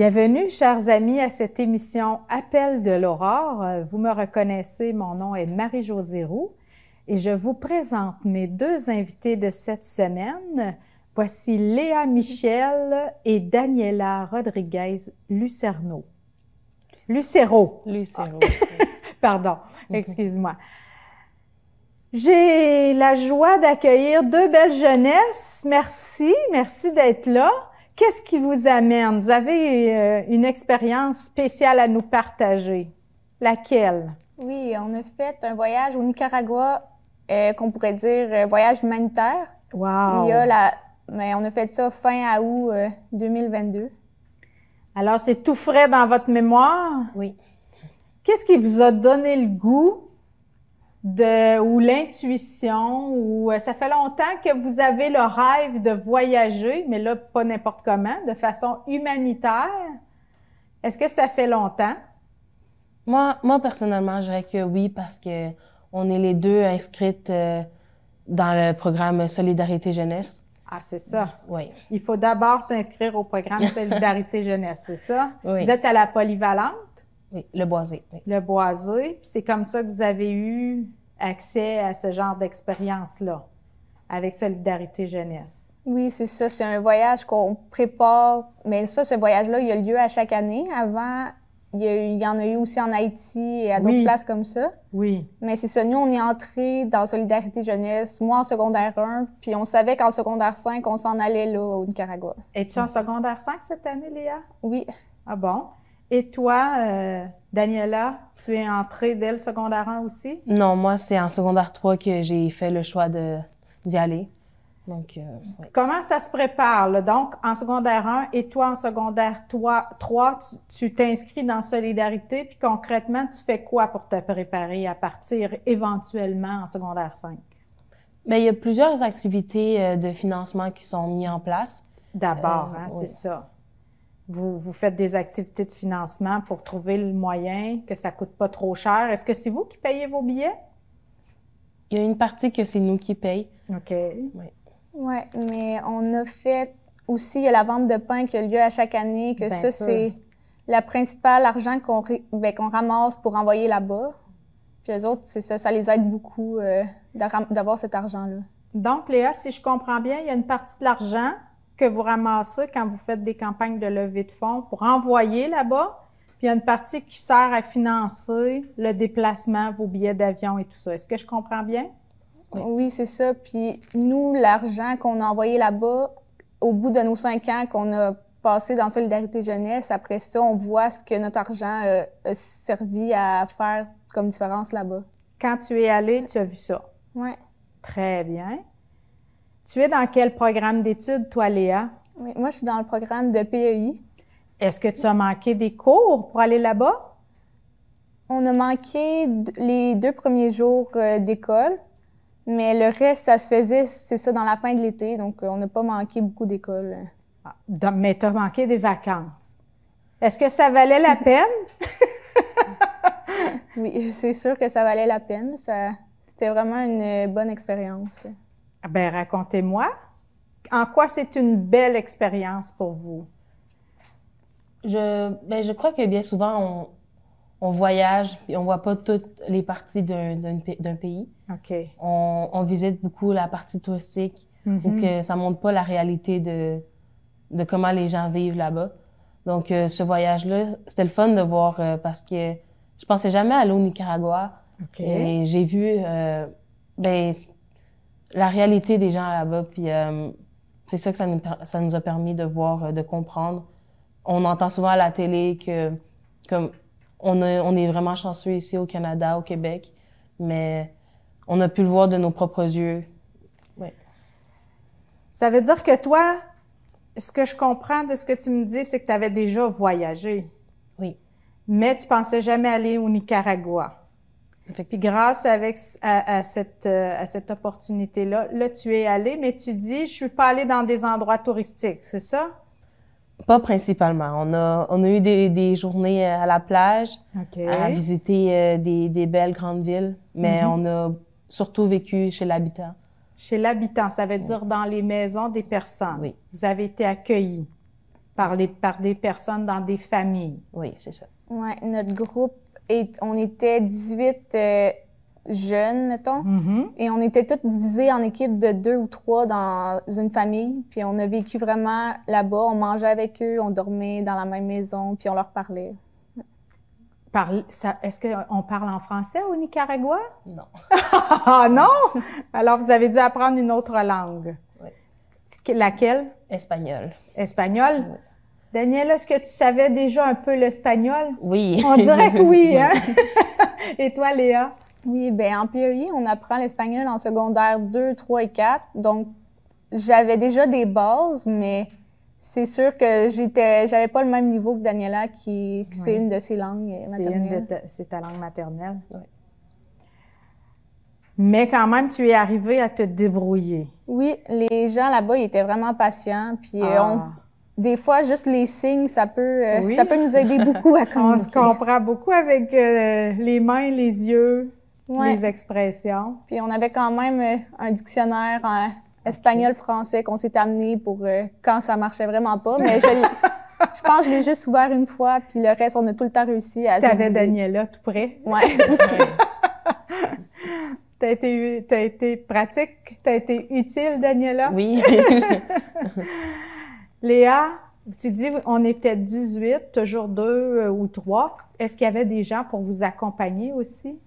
Bienvenue, chers amis, à cette émission Appel de l'aurore. Vous me reconnaissez, mon nom est Marie-Josée Roux et je vous présente mes deux invités de cette semaine. Voici Léa Michel et Daniela Rodriguez Lucerno. Lucero. Lucero. Pardon, mhm. excuse-moi. J'ai la joie d'accueillir deux belles jeunesses. Merci, merci d'être là. Qu'est-ce qui vous amène? Vous avez euh, une expérience spéciale à nous partager. Laquelle? Oui, on a fait un voyage au Nicaragua, euh, qu'on pourrait dire euh, voyage humanitaire. Wow! Mais on a fait ça fin août 2022. Alors, c'est tout frais dans votre mémoire? Oui. Qu'est-ce qui vous a donné le goût de, ou l'intuition, ou euh, ça fait longtemps que vous avez le rêve de voyager, mais là, pas n'importe comment, de façon humanitaire. Est-ce que ça fait longtemps? Moi, moi personnellement, je dirais que oui, parce que on est les deux inscrites euh, dans le programme Solidarité Jeunesse. Ah, c'est ça. Oui. Il faut d'abord s'inscrire au programme Solidarité Jeunesse, c'est ça? Vous êtes à la polyvalente? Oui, le boisé. Le boisé. Puis c'est comme ça que vous avez eu accès à ce genre d'expérience-là avec Solidarité Jeunesse. Oui, c'est ça. C'est un voyage qu'on prépare. Mais ça, ce voyage-là, il a lieu à chaque année. Avant, il y, en a eu aussi en Haïti et à d'autres places comme ça. Oui. Mais c'est ça. Nous, on est entrés dans Solidarité Jeunesse, moi en secondaire 1, puis on savait qu'en secondaire 5, on s'en allait là, au Nicaragua. Es-tu en secondaire 5 cette année, Léa? Oui. Ah bon? Et toi, euh, Daniela, tu es entrée dès le secondaire 1 aussi? Non, moi, c'est en secondaire 3 que j'ai fait le choix d'y aller. Donc, euh, Comment ça se prépare? Donc, en secondaire 1 et toi en secondaire 3, 3 tu t'inscris dans Solidarité, puis concrètement, tu fais quoi pour te préparer à partir éventuellement en secondaire 5? Mais ben, il y a plusieurs activités euh, de financement qui sont mises en place. D'abord, hein, c'est ça vous, faites des activités de financement pour trouver le moyen, que ça ne coûte pas trop cher. Est-ce que c'est vous qui payez vos billets? Il y a une partie que c'est nous qui payons. OK. Oui, ouais, mais on a fait aussi, la vente de pain qui a lieu à chaque année, que ça, c'est la principale argent ben, qu'on ramasse pour envoyer là-bas. Puis les autres, c'est ça, ça les aide beaucoup euh, d'avoir cet argent-là. Donc, Léa, si je comprends bien, il y a une partie de l'argent que vous ramassez quand vous faites des campagnes de levée de fonds pour envoyer là-bas. Puis il y a une partie qui sert à financer le déplacement, vos billets d'avion et tout ça. Est-ce que je comprends bien? Oui, c'est ça. Puis nous, l'argent qu'on a envoyé là-bas, au bout de nos cinq ans qu'on a passé dans Solidarité Jeunesse, après ça, on voit ce que notre argent euh, a servi à faire comme différence là-bas. Quand tu es allé, tu as vu ça? Oui. Très bien. Tu es dans quel programme d'études, toi, Léa? Oui, moi, je suis dans le programme de PEI. Est-ce que tu as manqué des cours pour aller là-bas? On a manqué les deux premiers jours euh, d'école, mais le reste, ça se faisait, c'est ça, dans la fin de l'été, donc euh, on n'a pas manqué beaucoup d'école. Ah, mais tu as manqué des vacances. Est-ce que ça valait la peine? oui, c'est sûr que ça valait la peine. c'était vraiment une euh, bonne expérience. Ah ben, racontez-moi, en quoi c'est une belle expérience pour vous? Je, ben, je crois que bien souvent, on, on voyage et on voit pas toutes les parties d'un pays. OK. On, visite beaucoup la partie touristique, ou mm-hmm. que donc ça montre pas la réalité de, de comment les gens vivent là-bas. Donc, euh, ce voyage-là, c'était le fun de voir euh, parce que je pensais jamais aller au Nicaragua. Et j'ai vu, euh, ben, la réalité des gens là-bas. Puis euh, c'est ça que ça nous, a permis de voir, euh, de comprendre. On entend souvent à la télé que comme on, est vraiment chanceux ici au Canada, au Québec, mais on a pu le voir de nos propres yeux. Ouais. Ça veut dire que toi, ce que je comprends de ce que tu me dis, c'est que tu avais déjà voyagé. Oui. Mais tu pensais jamais aller au Nicaragua. Puis grâce avec, euh, à, cette, opportunité-là, là, tu es allé, mais tu dis, je suis pas allée dans des endroits touristiques, c'est ça? Pas principalement. On a, on a eu des, journées euh, à la plage, à visiter euh, des, belles grandes villes, mais mhm. on a surtout vécu chez l'habitant. Chez l'habitant, ça veut dire dans les maisons des personnes. Oui. Vous avez été accueillis par, par des personnes dans des familles. Oui, c'est ça. Oui, notre groupe et on était 18 euh, jeunes, mettons, mm-hmm. et on était tous divisés en équipes de deux ou trois dans une famille. Puis on a vécu vraiment là-bas. On mangeait avec eux, on dormait dans la même maison, puis on leur parlait. Est-ce qu'on parle en français au Nicaragua? Non. ah non? Alors, vous avez dû apprendre une autre langue. Oui. Laquelle? Espagnol. Espagnol? Oui. Daniela, est-ce que tu savais déjà un peu l'espagnol? Oui. On dirait que oui, hein? et toi, Léa? Oui, bien, en PEI, on apprend l'espagnol en secondaire 2, 3 et 4. Donc, j'avais déjà des bases, mais c'est sûr que j'étais, j'avais pas le même niveau que Daniela, qui, c'est une de ses langues maternelles. C'est, ta, langue maternelle. Oui. Mais quand même, tu es arrivée à te débrouiller. Oui, les gens là-bas, ils étaient vraiment patients. Puis euh, on, ah des fois, juste les signes, ça peut, euh, ça peut nous aider beaucoup à communiquer. On se comprend beaucoup avec euh, les mains, les yeux, les expressions. Puis on avait quand même euh, un dictionnaire en espagnol-français qu'on s'est amené pour quand ça marchait vraiment pas. Mais je, je pense que je l'ai juste ouvert une fois, puis le reste, on a tout le temps réussi à... T'avais Daniela tout près. Oui, T'as été, as été pratique, as été utile, Daniela. Oui. Léa, tu dis, on était 18, toujours deux euh, ou trois. Est-ce qu'il y avait des gens pour vous accompagner aussi?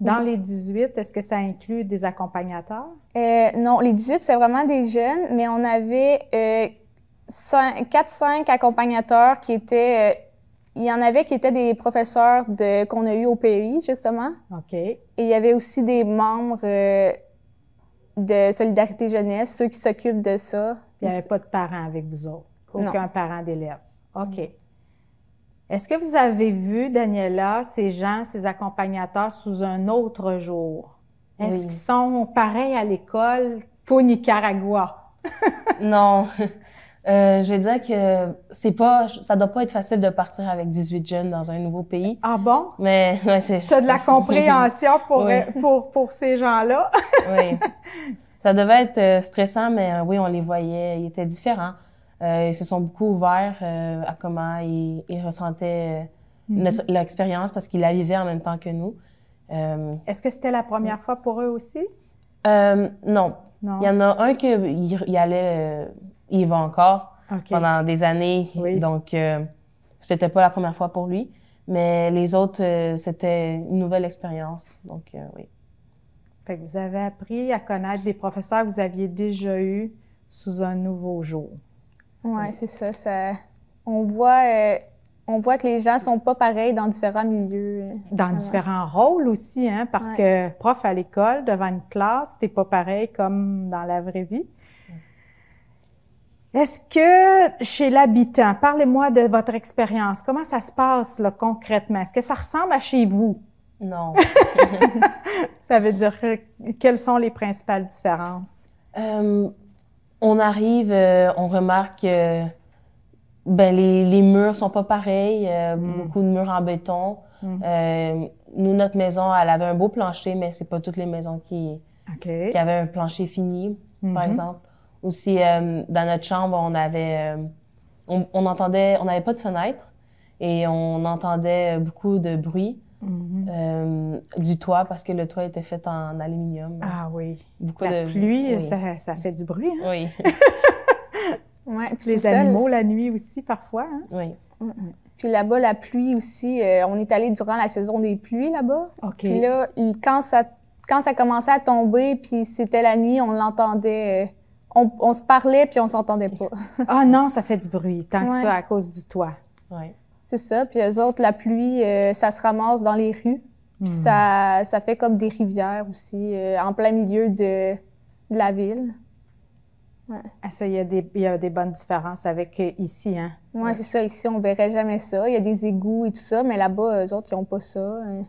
Dans les 18, est-ce que ça inclut des accompagnateurs? Euh, non, les 18, c'est vraiment des jeunes, mais on avait euh, 4-5 accompagnateurs qui étaient... Euh, il y en avait qui étaient des professeurs de, qu'on a eu au pays, justement. OK. Et il y avait aussi des membres de Solidarité Jeunesse, ceux qui s'occupent de ça. Il n'y avait pas de parents avec vous autres, aucun parent d'élève. Mm. OK. Est-ce que vous avez vu, Daniela, ces gens, ces accompagnateurs sous un autre jour? Est-ce qu'ils sont pareils à l'école qu'au Nicaragua? non. Euh, je veux dire que c'est pas, ça doit pas être facile de partir avec 18 jeunes dans un nouveau pays. Ah bon? Mais c'est tu as de la compréhension pour, euh, pour, pour ces gens-là. oui. Ça devait être euh, stressant, mais oui, on les voyait. Ils étaient différents. ils se sont beaucoup ouverts à comment ils, ressentaient mhm. l'expérience parce qu'ils la vivaient en même temps que nous. Est-ce que c'était la première fois pour eux aussi? non. Il y en a un qui allait il va encore pendant des années. Donc, ce euh, c'était pas la première fois pour lui. Mais les autres, euh, c'était une nouvelle expérience. Donc, euh, oui. Fait que vous avez appris à connaître des professeurs que vous aviez déjà eus sous un nouveau jour. Oui, ouais. c'est ça, On voit. on voit que les gens sont pas pareils dans différents milieux. Dans différents rôles aussi, hein, parce que prof à l'école, devant une classe, n'était pas pareil comme dans la vraie vie. Est-ce que chez l'habitant, parlez-moi de votre expérience, comment ça se passe concrètement? Est-ce que ça ressemble à chez vous? Non. ça veut dire quelles sont les principales différences? Euh, on arrive, euh, on remarque que ben, les, les, murs sont pas pareils, euh, hmm. beaucoup de murs en béton. Hmm. nous, notre maison, elle avait un beau plancher, mais c'est pas toutes les maisons qui, qui avaient un plancher fini, par mhm. exemple. Aussi, euh, dans notre chambre, on avait, euh, on, entendait, on n'avait pas de fenêtre et on entendait beaucoup de bruit. Mhm. Euh, du toit parce que le toit était fait en aluminium. Ah oui. la pluie, ça, fait du bruit. Hein. Oui. les animaux la nuit aussi parfois. Hein. Oui. Puis là-bas, la pluie aussi, on est allé durant la saison des pluies là-bas. OK. Puis là, quand ça, quand ça commençait à tomber, puis c'était la nuit, on l'entendait on, se parlait puis on s'entendait pas. ah non, ça fait du bruit, tant que ça, à cause du toit. C'est ça. Puis eux autres, la pluie, euh, ça se ramasse dans les rues. Puis hmm. ça, ça fait comme des rivières aussi, euh, en plein milieu de, la ville. Ah, ça, il y, a des, bonnes différences avec euh, ici, hein? Oui, c'est ça. Ici, on verrait jamais ça. Il y a des égouts et tout ça, mais là-bas, eux autres, ils n'ont pas ça. Hein.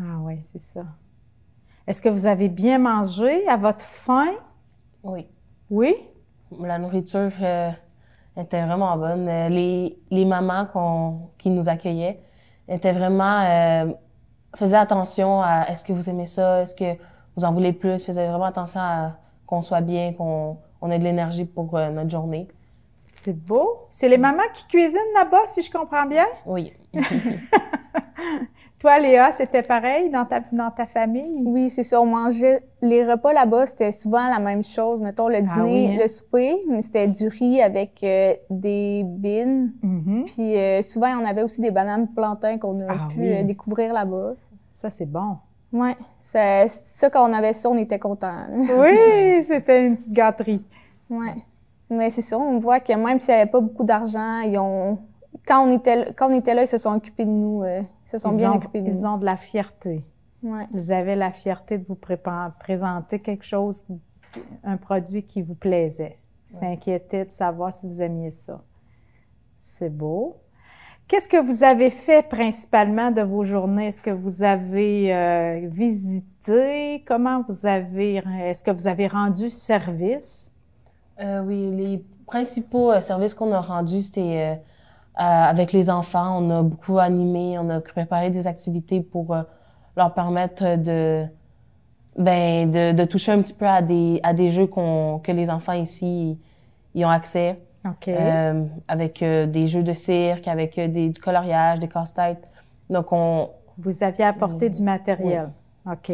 Ah oui, c'est ça. Est-ce que vous avez bien mangé à votre faim? Oui. Oui? La nourriture euh, était vraiment bonne. Euh, les, les mamans qui nous accueillaient étaient vraiment... Euh, faisaient attention à est-ce que vous aimez ça, est-ce que vous en voulez plus, faisaient vraiment attention à qu'on soit bien, qu'on on ait de l'énergie pour euh, notre journée. C'est beau. C'est les mamans qui cuisinent là-bas, si je comprends bien? Oui. Toi, Léa, c'était pareil dans ta, dans ta famille? Oui, c'est ça. On mangeait les repas là-bas, c'était souvent la même chose. Mettons le ah dîner, hein? le souper, mais c'était du riz avec euh, des bines. Mm-hmm. Puis euh, souvent, on avait aussi des bananes plantains qu'on a ah pu euh, découvrir là-bas. Ça, c'est bon. Oui. Ça, ça, quand on avait ça, on était contents. oui, c'était une petite gâterie. Oui. Mais c'est ça, on voit que même s'il n'y avait pas beaucoup d'argent, quand, on était, quand on était là, ils se sont occupés de nous. Ils sont bien ont, de Ils ont de la fierté. Ouais. Ils avaient la fierté de vous présenter quelque chose, un produit qui vous plaisait. Ils s'inquiétaient de savoir si vous aimiez ça. C'est beau. Qu'est-ce que vous avez fait principalement de vos journées? Est-ce que vous avez euh, visité? Comment vous avez... Est-ce que vous avez rendu service? Euh, oui, les principaux euh, services qu'on a rendus, c'était euh, euh, avec les enfants. On a beaucoup animé, on a préparé des activités pour euh, leur permettre de, ben, de, toucher un petit peu à des, à des jeux qu'on que les enfants ici y ont accès. Euh, avec des jeux de cirque, avec du coloriage, des casse-têtes. Donc, on. Vous aviez apporté du matériel. OK.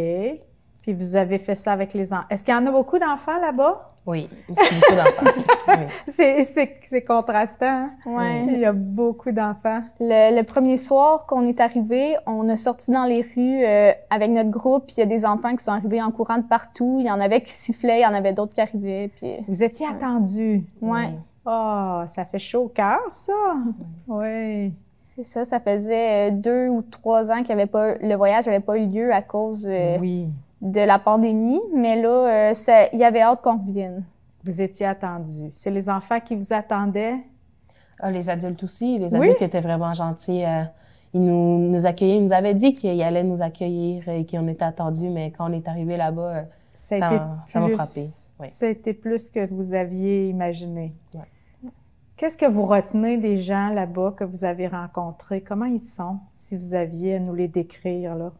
Puis vous avez fait ça avec les enfants. Est-ce qu'il y en a beaucoup d'enfants là-bas? Oui, beaucoup d'enfants. C'est contrastant. Hein? Il y a beaucoup d'enfants. Le, premier soir qu'on est arrivé, on a sorti dans les rues euh, avec notre groupe. il y a des enfants qui sont arrivés en courant de partout. Il y en avait qui sifflaient, il y en avait d'autres qui arrivaient. Puis... Euh, Vous étiez attendus. Oui. oh, ah, ça fait chaud au cœur, ça. Oui. C'est ça, ça faisait euh, deux ou trois ans que le voyage n'avait pas eu lieu à cause de oui de la pandémie, mais là, euh, il y avait hâte qu'on revienne. Vous étiez attendu. C'est les enfants qui vous attendaient? Ah, les adultes aussi. Les adultes étaient vraiment gentils. Euh, ils nous, accueillaient. Ils nous avaient dit qu'ils allaient nous accueillir et qu'on était attendu, mais quand on est arrivé là-bas, euh, ça, ça m'a frappé. C'était plus que vous aviez imaginé. Qu'est-ce que vous retenez des gens là-bas que vous avez rencontrés? Comment ils sont, si vous aviez à nous les décrire? Là?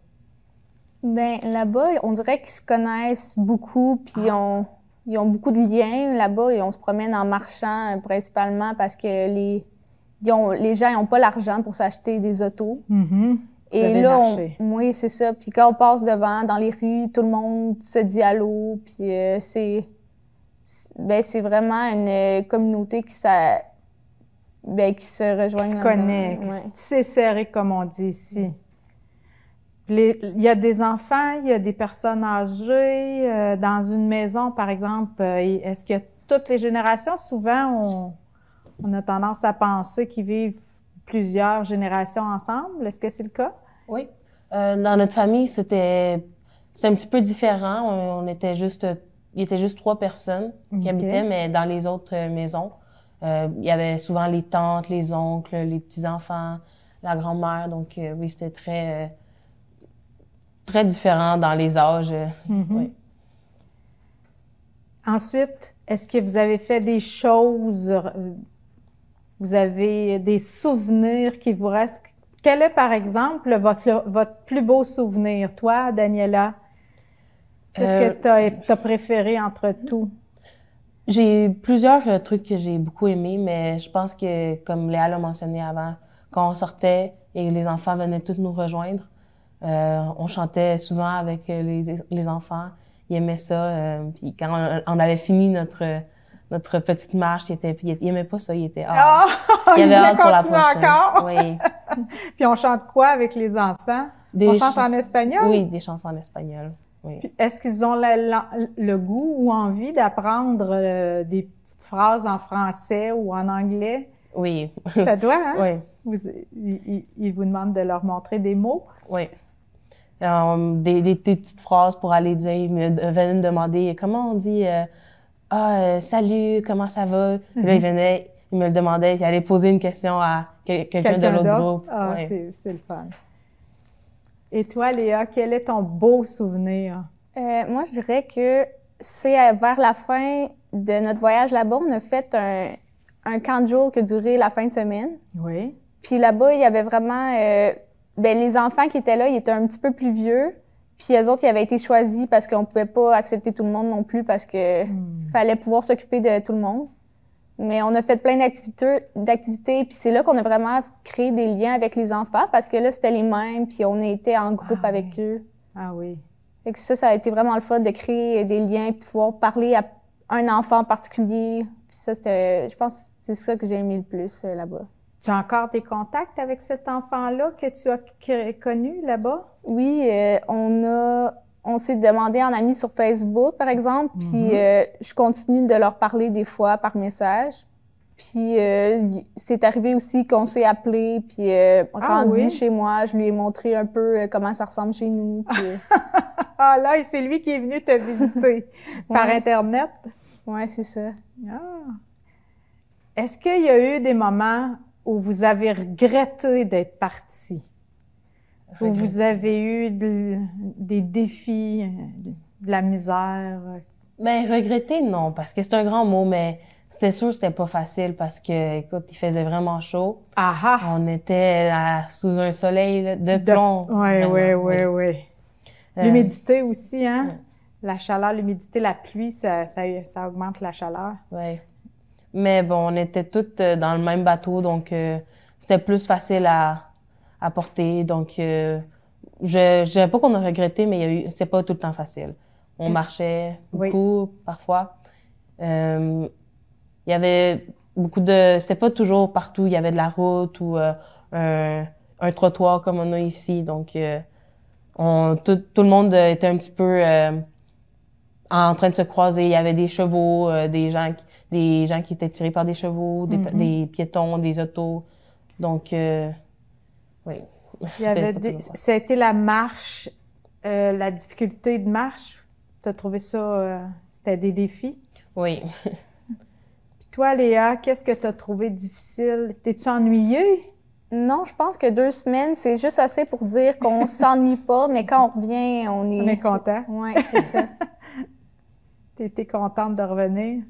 Ben là-bas, on dirait qu'ils se connaissent beaucoup, puis ah. on, ils ont beaucoup de liens là-bas et on se promène en marchant euh, principalement parce que les, ils ont, les gens n'ont pas l'argent pour s'acheter des autos. Mm-hmm. Et là, oui, c'est ça. Puis quand on passe devant, dans les rues, tout le monde se dit allô. Puis euh, c'est, ben, c'est vraiment une euh, communauté qui, ça, ben, qui se rejoint. se connecte. C'est serré, comme on dit ici il y a des enfants, il y a des personnes âgées. Euh, dans une maison, par exemple, euh, est-ce qu'il y a toutes les générations? Souvent, on, a tendance à penser qu'ils vivent plusieurs générations ensemble. Est-ce que c'est le cas? Oui. Euh, dans notre famille, c'était un petit peu différent. On, était juste, il y était juste trois personnes qui habitaient, mais dans les autres maisons, il y avait souvent les tantes, les oncles, les petits-enfants, la grand-mère. Donc, oui, c'était très très différent dans les âges. Euh, mm-hmm. Ensuite, est-ce que vous avez fait des choses, euh, vous avez des souvenirs qui vous restent? Quel est, par exemple, votre, votre plus beau souvenir, toi, Daniela? Qu'est-ce que euh, tu as, préféré entre tout? J'ai plusieurs trucs que j'ai beaucoup aimés, mais je pense que, comme Léa l'a mentionné avant, quand on sortait et les enfants venaient tous nous rejoindre, euh, on chantait souvent avec euh, les, enfants. Ils aimaient ça. Euh, puis quand on, avait fini notre notre petite marche, il, était, il aimait pas ça, ah! il était Ah! » il avait hâte pour la prochaine. encore. Oui. puis on chante quoi avec les enfants? Des on chante en espagnol? Oui, des chansons en espagnol. Oui. Est-ce qu'ils ont le goût ou envie d'apprendre des petites phrases en français ou en anglais? Oui. ça doit, hein? Oui. Vous, ils, ils vous demandent de leur montrer des mots? Oui. Euh, des, petites phrases pour aller dire, ils me venaient me demander comment on dit euh, Ah, euh, salut, comment ça va? Puis là, ils mhm. venaient, ils me le demandaient, puis ils allaient poser une question à quelqu'un, de l'autre groupe. Ah, c'est, le fun. Et toi, Léa, quel est ton beau souvenir? moi, je dirais que c'est vers la fin de notre voyage là-bas, on a fait un, un camp de jour qui durait la fin de semaine. Oui. Puis là-bas, il y avait vraiment ben, les enfants qui étaient là, ils étaient un petit peu plus vieux. Puis les autres, ils avaient été choisis parce qu'on pouvait pas accepter tout le monde non plus parce que hmm. fallait pouvoir s'occuper de tout le monde. Mais on a fait plein d'activités, d'activités, puis c'est là qu'on a vraiment créé des liens avec les enfants parce que là, c'était les mêmes, puis on était en groupe ah avec eux. Ah oui. Et que ça, ça a été vraiment le fun de créer des liens puis de pouvoir parler à un enfant en particulier. ça, c'était, je pense, c'est ça que j'ai aimé le plus euh, là-bas. Tu as encore des contacts avec cet enfant-là que tu as connu là-bas? Oui, euh, on a on s'est demandé en ami sur Facebook, par exemple, mhm. puis euh, je continue de leur parler des fois par message. Puis euh, c'est arrivé aussi qu'on s'est appelé, puis on ah rendu chez moi, je lui ai montré un peu comment ça ressemble chez nous. ah là, c'est lui qui est venu te visiter par Internet? Oui, c'est ça. Ah. Est-ce qu'il y a eu des moments où vous avez regretté d'être parti, où vous avez eu des défis, de la misère? mais ben, regretter, non, parce que c'est un grand mot, mais c'était sûr que c'était pas facile parce que, écoute, il faisait vraiment chaud. Aha. On était sous un soleil de plomb. Oui, oui, oui, oui. Euh, l'humidité aussi, hein? La chaleur, l'humidité, la pluie, ça, ça augmente la chaleur. Oui. Mais bon, on était toutes euh, dans le même bateau, donc euh, c'était plus facile à, à porter. Donc, euh, je ne dirais pas qu'on a regretté, mais c'est pas tout le temps facile. On marchait beaucoup, parfois. Il y avait beaucoup de... C'était pas toujours partout. Il y avait de la route ou un, trottoir comme on a ici. Donc, on, tout, le monde était un petit peu en train de se croiser. Il y avait des chevaux, euh, des gens, qui, des gens qui étaient tirés par des chevaux, des, mm-hmm. piétons, des autos. Donc, euh, oui. Il la marche, euh, la difficulté de marche. Tu as trouvé ça, c'était des défis? Oui. toi, Léa, qu'est-ce que tu as trouvé difficile? T'es-tu ennuyée? Non, je pense que deux semaines, c'est juste assez pour dire qu'on s'ennuie pas, mais quand on revient, on est. On est content. Oui, c'est ça. T'étais contente de revenir?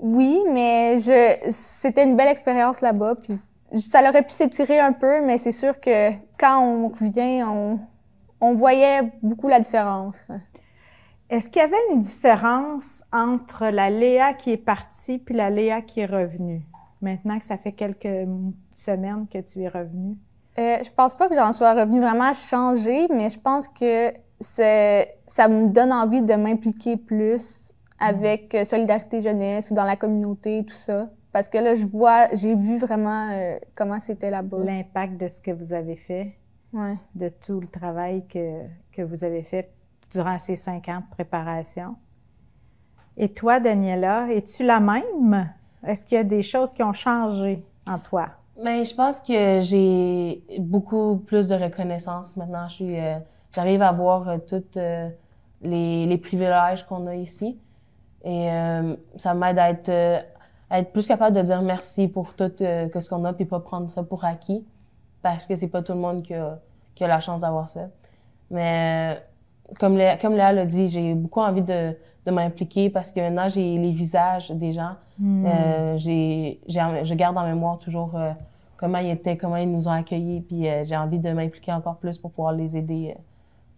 Oui, mais je c'était une belle expérience là-bas. Puis ça aurait pu s'étirer un peu, mais c'est sûr que quand on revient, on, voyait beaucoup la différence. Est-ce qu'il y avait une différence entre la Léa qui est partie puis la Léa qui est revenue, maintenant que ça fait quelques semaines que tu es revenue? Euh, je pense pas que j'en sois revenue vraiment changée, mais je pense que ça me donne envie de m'impliquer plus avec euh, Solidarité Jeunesse ou dans la communauté, tout ça. Parce que là, je vois, j'ai vu vraiment euh, comment c'était là-bas. L'impact de ce que vous avez fait, ouais. de tout le travail que, que vous avez fait durant ces cinq ans de préparation. Et toi, Daniela, es-tu la même? Est-ce qu'il y a des choses qui ont changé en toi? Bien, je pense que j'ai beaucoup plus de reconnaissance maintenant. Je suis... Euh, j'arrive à voir euh, toutes tous euh, les, privilèges qu'on a ici. Et euh, ça m'aide à être, à être plus capable de dire merci pour tout que ce qu'on a, puis pas prendre ça pour acquis, parce que c'est pas tout le monde qui a, la chance d'avoir ça. Mais comme Léa, comme l'a dit, j'ai beaucoup envie de, de m'impliquer parce que maintenant j'ai les visages des gens. Hmm. j'ai, je garde en mémoire toujours comment ils étaient, comment ils nous ont accueillis, puis j'ai envie de m'impliquer encore plus pour pouvoir les aider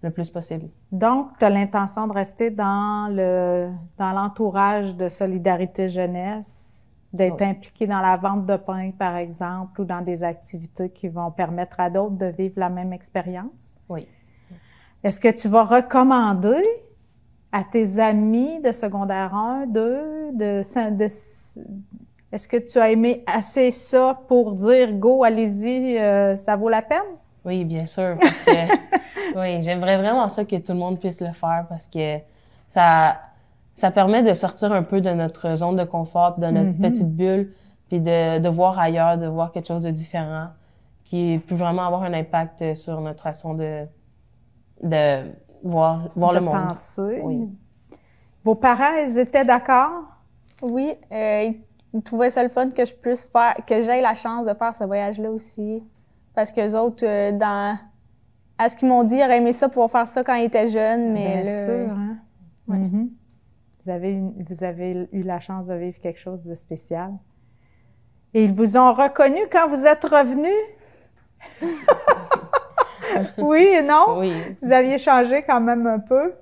le plus possible. Donc, tu as l'intention de rester dans le dans l'entourage de Solidarité Jeunesse, d'être impliqué dans la vente de pain, par exemple, ou dans des activités qui vont permettre à d'autres de vivre la même expérience? Oui. Est-ce que tu vas recommander à tes amis de secondaire 1, 2, de, de est-ce que tu as aimé assez ça pour dire go, allez-y, euh, ça vaut la peine? Oui, bien sûr, parce que oui, j'aimerais vraiment ça que tout le monde puisse le faire parce que ça ça permet de sortir un peu de notre zone de confort, de notre mm-hmm. petite bulle, puis de, de voir ailleurs, de voir quelque chose de différent qui peut vraiment avoir un impact euh, sur notre façon de de voir voir le monde. Penser. Vos parents, ils étaient d'accord Oui, euh, ils trouvaient ça le fun que je puisse faire que j'aie la chance de faire ce voyage là aussi parce que autres, euh, dans... à ce qu'ils m'ont dit, ils auraient aimé ça pouvoir faire ça quand ils étaient jeunes, mais Bien sûr, hein. mhm. vous, avez vous avez eu la chance de vivre quelque chose de spécial. Et ils vous ont reconnu quand vous êtes revenu? oui et non? Oui. Vous aviez changé quand même un peu?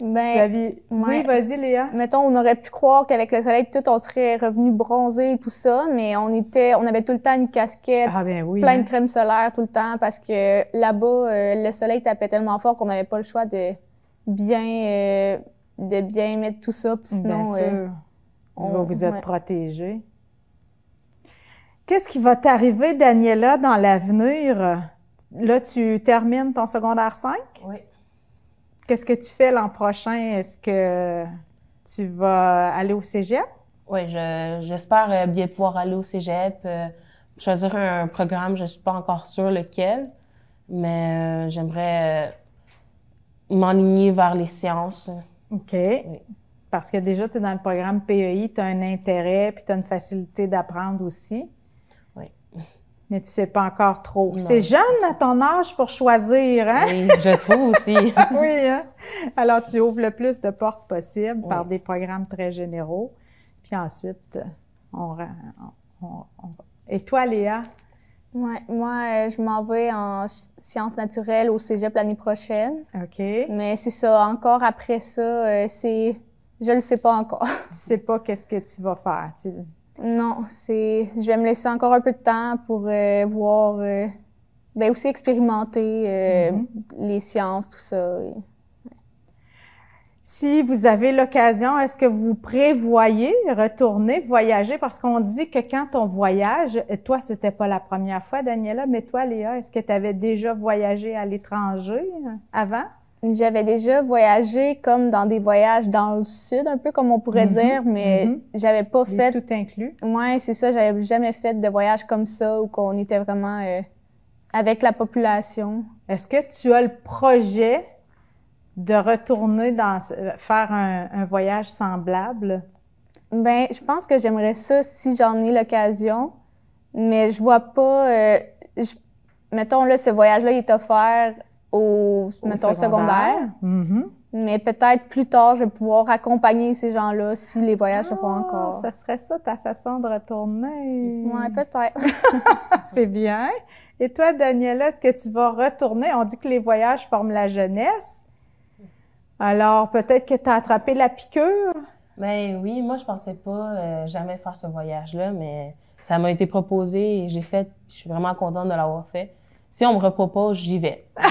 Ben, oui, vas-y, Léa. Mettons, on aurait pu croire qu'avec le soleil tout, on serait revenu bronzé et tout ça, mais on était, on avait tout le temps une casquette, ah, ben plein de hein. crème solaire tout le temps, parce que là-bas, euh, le soleil tapait tellement fort qu'on n'avait pas le choix de bien, euh, de bien mettre tout ça, sinon. sûr. Euh, on, vous êtes protégé. Qu'est-ce qui va t'arriver, Daniela, dans l'avenir? Là, tu termines ton secondaire 5? Oui. Qu'est-ce que tu fais l'an prochain? Est-ce que tu vas aller au cégep? Oui, j'espère euh, bien pouvoir aller au cégep, euh, choisir un programme, je ne suis pas encore sûre lequel, mais euh, j'aimerais m'enligner vers les sciences. OK. Parce que déjà, tu es dans le programme PEI, tu as un intérêt, puis tu as une facilité d'apprendre aussi mais tu sais pas encore trop. C'est jeune à ton âge pour choisir, hein? Oui, je trouve aussi. oui, hein? Alors, tu ouvres le plus de portes possible par des programmes très généraux. Puis ensuite, on... on, Et toi, Léa? Ouais, moi, euh, je m'en vais en sciences naturelles au cégep l'année prochaine. OK. Mais c'est ça, encore après ça, euh, c'est... Je le sais pas encore. tu sais pas qu'est-ce que tu vas faire. Tu non, c'est. Je vais me laisser encore un peu de temps pour euh, voir. Euh, ben aussi expérimenter euh, mhm. les sciences, tout ça. Si vous avez l'occasion, est-ce que vous prévoyez retourner, voyager? Parce qu'on dit que quand on voyage, toi, c'était pas la première fois, Daniela, mais toi, Léa, est-ce que tu avais déjà voyagé à l'étranger avant? j'avais déjà voyagé comme dans des voyages dans le sud, un peu comme on pourrait mhm, dire, mais mhm. j'avais pas fait. Tout inclus. Ouais, c'est ça. J'avais jamais fait de voyage comme ça où qu'on était vraiment euh, avec la population. Est-ce que tu as le projet de retourner dans euh, faire un, voyage semblable? Ben, je pense que j'aimerais ça si j'en ai l'occasion, mais je vois pas. Euh, mettons là, ce voyage-là il est offert au, secondaire. Mm-hmm. Mais peut-être plus tard, je vais pouvoir accompagner ces gens-là si les voyages se font ah, encore. Ce serait ça ta façon de retourner. Oui, peut-être. C'est bien. Et toi, Daniela, est-ce que tu vas retourner? On dit que les voyages forment la jeunesse. Alors, peut-être que tu as attrapé la piqûre? Ben oui, moi, je pensais pas euh, jamais faire ce voyage-là, mais ça m'a été proposé et j'ai fait. Je suis vraiment contente de l'avoir fait si on me repropose, j'y vais. Euh,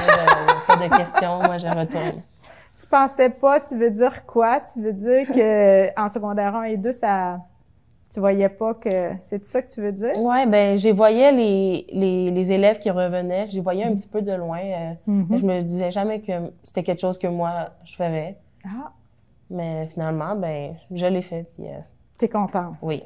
pas de questions, moi je retourne. Tu pensais pas, tu veux dire quoi? Tu veux dire que en secondaire 1 et 2, ça tu voyais pas que c'est ça que tu veux dire Oui, ben j'ai voyais les, élèves qui revenaient, j'y voyais un petit peu de loin. Euh, mhm. Je me disais jamais que c'était quelque chose que moi je ferais. Ah. Mais finalement, ben je l'ai fait. es euh, T'es contente Oui.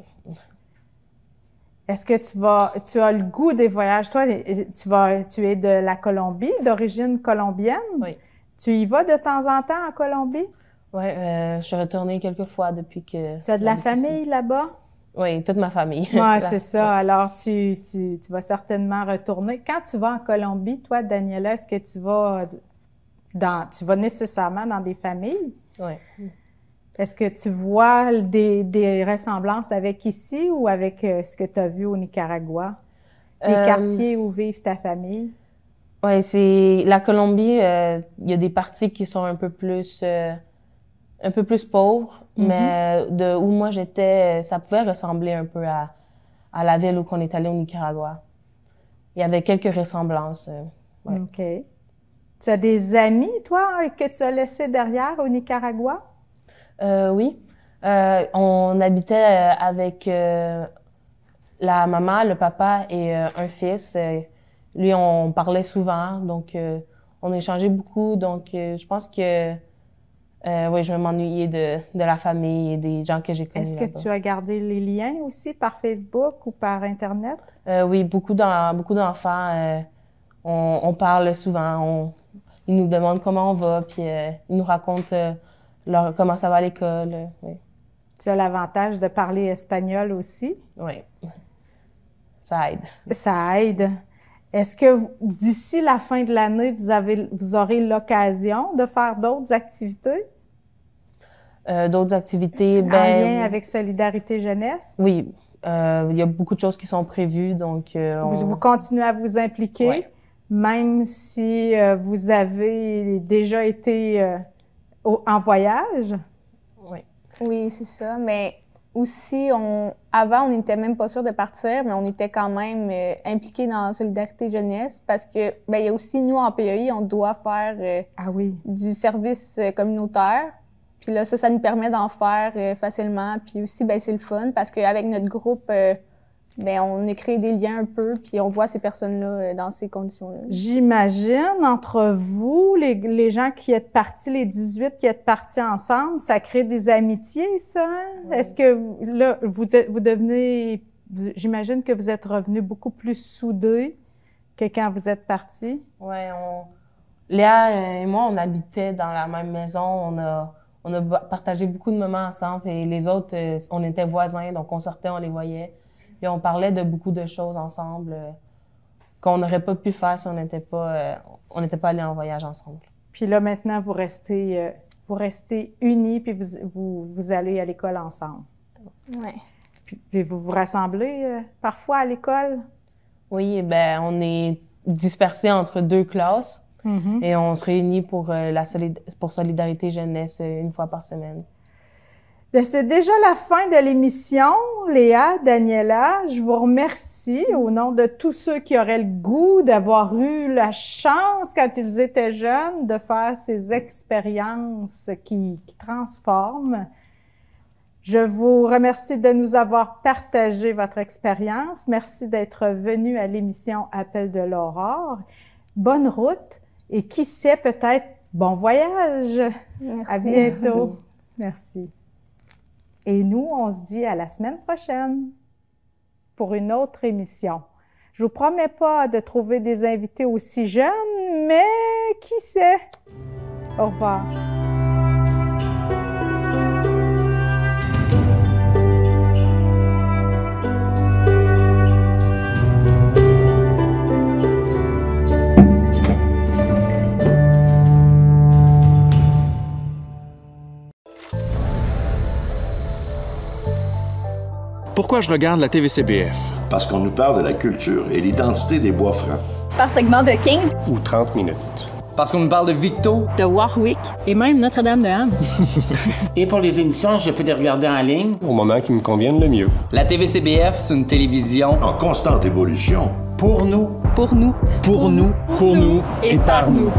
Est-ce que tu vas, as le goût des voyages? Toi, tu vas, es de la Colombie, d'origine colombienne. Oui. Tu y vas de temps en temps en Colombie? Oui, euh, je suis retournée quelques fois depuis que. Tu as de la famille là-bas? Oui, toute ma famille. Oui, c'est ça. Alors, tu, vas certainement retourner. Quand tu vas en Colombie, toi, Daniela, est-ce que tu vas dans, tu vas nécessairement dans des familles? Oui. Est-ce que tu vois des, ressemblances avec ici ou avec euh, ce que tu as vu au Nicaragua? Les euh, quartiers où vivent ta famille? Oui, c'est la Colombie, euh, il y a des parties qui sont un peu plus un peu plus pauvres, mhm. mais de où moi j'étais, ça pouvait ressembler un peu à, la ville où on est allé au Nicaragua. Il y avait quelques ressemblances. OK. Tu as des amis, toi, que tu as laissés derrière au Nicaragua? Euh, oui. Euh, on habitait euh, avec la maman, le papa et un fils. lui, on parlait souvent, donc on échangeait beaucoup. Donc, je pense que oui, je vais m'ennuyer de, la famille et des gens que j'ai connus. Est-ce que tu as gardé les liens aussi par Facebook ou par Internet? oui, beaucoup, d'enfants, on, parle souvent. On, ils nous demandent comment on va, puis ils nous racontent comment ça va à l'école. Oui. Tu as l'avantage de parler espagnol aussi. Oui. Ça aide. Ça aide. Est-ce que d'ici la fin de l'année, vous, avez, vous aurez l'occasion de faire d'autres activités? Euh, d'autres activités. En ben, lien avec Solidarité Jeunesse? Oui. Euh, il y a beaucoup de choses qui sont prévues, donc... Euh, vous, continuez à vous impliquer, même si vous avez déjà été en voyage. Oui. c'est ça. Mais aussi, on, avant, on n'était même pas sûr de partir, mais on était quand même impliqué euh, impliqués dans la Solidarité Jeunesse parce que, ben, il y a aussi, nous, en PEI, on doit faire euh, ah oui. du service euh, communautaire. Puis là, ça, ça nous permet d'en faire facilement. Puis aussi, ben, c'est le fun parce qu'avec notre groupe, mais ben, on a créé des liens un peu, puis on voit ces personnes-là euh, dans ces conditions-là. J'imagine, entre vous, les, gens qui êtes partis, les 18 qui êtes partis ensemble, ça crée des amitiés, ça? Est-ce que, là, vous, vous devenez... J'imagine que vous êtes revenus beaucoup plus soudés que quand vous êtes partis. Oui, on... Léa euh, et moi, on habitait dans la même maison, on a... On a partagé beaucoup de moments ensemble et les autres, euh, on était voisins, donc on sortait, on les voyait. Et on parlait de beaucoup de choses ensemble euh, qu'on n'aurait pas pu faire si on n'était pas, allé euh, on n'était pas allé en voyage ensemble. Puis là, maintenant, vous restez, euh, vous restez unis, puis vous, vous, vous allez à l'école ensemble. Oui. Puis, vous vous rassemblez parfois à l'école? Oui, ben on est dispersés entre deux classes. Mm-hmm. Et on se réunit pour, la pour Solidarité Jeunesse une fois par semaine. Ben, c'est déjà la fin de l'émission. Léa, Daniela, je vous remercie au nom de tous ceux qui auraient le goût d'avoir eu la chance quand ils étaient jeunes de faire ces expériences qui, transforment. Je vous remercie de nous avoir partagé votre expérience. Merci d'être venu à l'émission Appel de l'aurore. Bonne route et qui sait peut-être bon voyage. Merci. À bientôt. Merci. Et nous, on se dit à la semaine prochaine pour une autre émission. Je vous promets pas de trouver des invités aussi jeunes, mais qui sait? Au revoir. pourquoi je regarde la TVCBF. Parce qu'on nous parle de la culture et l'identité des bois francs. Par segment de 15 ou 30 minutes. Parce qu'on nous parle de Victo, de Warwick et même Notre-Dame de Ham. et pour les émissions, je peux les regarder en ligne. Au moment qui me conviennent le mieux. La TVCBF, c'est une télévision en constante évolution. Pour nous. Pour nous. Pour nous. Pour nous. Et, par nous.